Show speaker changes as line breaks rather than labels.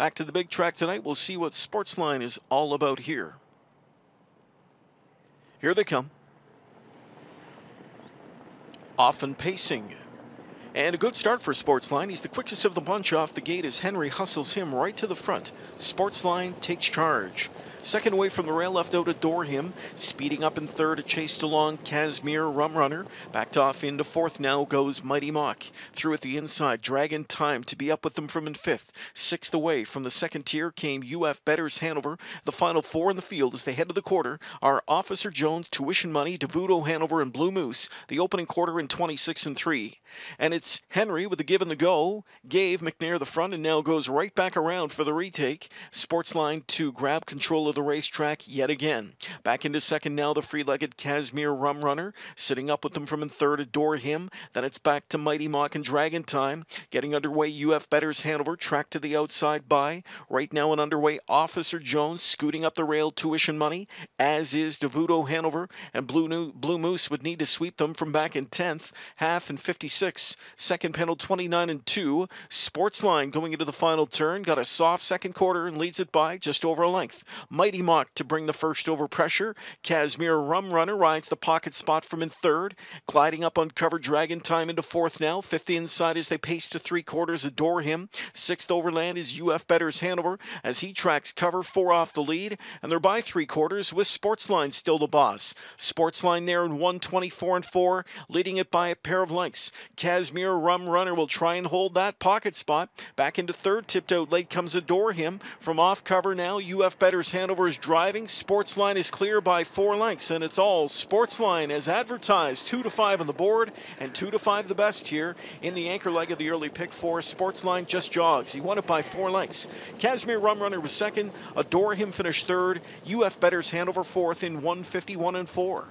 Back to the big track tonight. We'll see what Sportsline is all about here. Here they come. Off and pacing. And a good start for Sportsline. He's the quickest of the bunch off the gate as Henry hustles him right to the front. Sportsline takes charge. Second away from the rail, left out door. Him Speeding up in third, a chased along Kazmir Rum Runner. Backed off into fourth now goes Mighty Mock. Through at the inside, Dragon Time to be up with them from in fifth. Sixth away from the second tier came UF Betters Hanover. The final four in the field as they head to the quarter are Officer Jones, Tuition Money, DeVudo Hanover, and Blue Moose. The opening quarter in 26 and 3. And it's Henry with the give and the go. Gave McNair the front and now goes right back around for the retake. Sportsline to grab control of the racetrack yet again. Back into second now, the free-legged Casimir Rum Runner, sitting up with them from in third, Adore Him. Then it's back to Mighty Mock and Dragon Time. Getting underway, UF Betters Hanover, track to the outside by. Right now and underway, Officer Jones scooting up the rail, tuition money, as is Devudo Hanover, and Blue, New Blue Moose would need to sweep them from back in 10th, half and 56. Second panel 29 and 2. Sportsline going into the final turn, got a soft second quarter and leads it by just over a length. Mighty Mock to bring the first over pressure. Rum Runner rides the pocket spot from in third. Gliding up on cover, Dragon Time into fourth now. Fifth inside as they pace to three quarters, adore him. Sixth overland is UF Better's Hanover as he tracks cover, four off the lead, and they're by three quarters with Sportsline still the boss. Sportsline there in 124 and 4, leading it by a pair of lengths. Casimir Runner will try and hold that pocket spot. Back into third, tipped out late comes Adore Him. From off cover now, UF Better's Hanover Conover is driving. Sportsline is clear by four lengths, and it's all Sportsline as advertised. Two to five on the board, and two to five the best here in the anchor leg of the early pick four. Sportsline just jogs. He won it by four lengths. Casimir Rumrunner was second. Adore him finished third. UF Betters Hanover fourth in 151 and four.